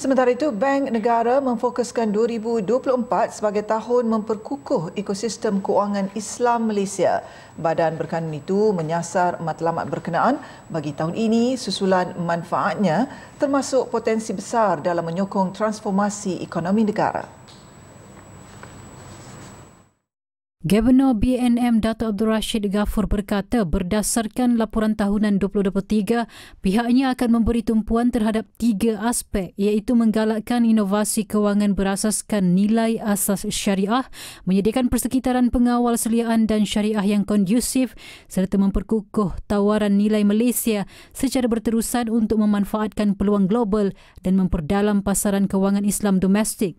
Sementara itu, Bank Negara memfokuskan 2024 sebagai tahun memperkukuh ekosistem kewangan Islam Malaysia. Badan berkanun itu menyasar matlamat berkenaan bagi tahun ini susulan manfaatnya termasuk potensi besar dalam menyokong transformasi ekonomi negara. Gubernur BNM Dato Abdul Rashid Ghafur berkata berdasarkan laporan tahunan 2023, pihaknya akan memberi tumpuan terhadap tiga aspek iaitu menggalakkan inovasi kewangan berasaskan nilai asas syariah, menyediakan persekitaran pengawal seliaan dan syariah yang kondusif serta memperkukuh tawaran nilai Malaysia secara berterusan untuk memanfaatkan peluang global dan memperdalam pasaran kewangan Islam domestik.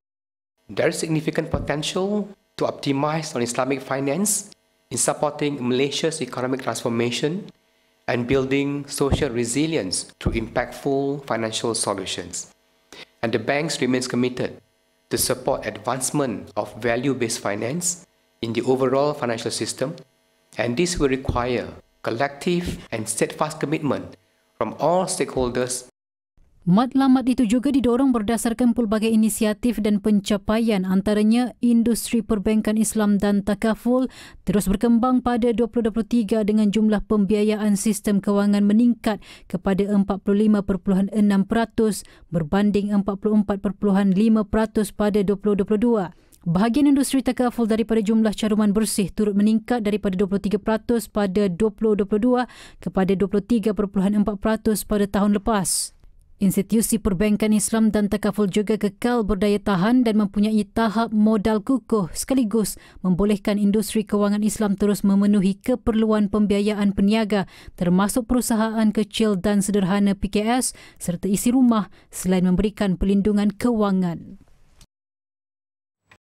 There is significant potential to optimize on Islamic finance in supporting Malaysia's economic transformation and building social resilience through impactful financial solutions. And the banks remains committed to support advancement of value-based finance in the overall financial system, and this will require collective and steadfast commitment from all stakeholders Matlamat itu juga didorong berdasarkan pelbagai inisiatif dan pencapaian antaranya industri perbankan Islam dan takaful terus berkembang pada 2023 dengan jumlah pembiayaan sistem kewangan meningkat kepada 45.6% berbanding 44.5% pada 2022. Bahagian industri takaful daripada jumlah caruman bersih turut meningkat daripada 23% pada 2022 kepada 23.4% pada tahun lepas. Institusi perbankan Islam dan takaful juga kekal berdaya tahan dan mempunyai tahap modal kukuh sekaligus membolehkan industri kewangan Islam terus memenuhi keperluan pembiayaan peniaga termasuk perusahaan kecil dan sederhana PKS serta isi rumah selain memberikan pelindungan kewangan.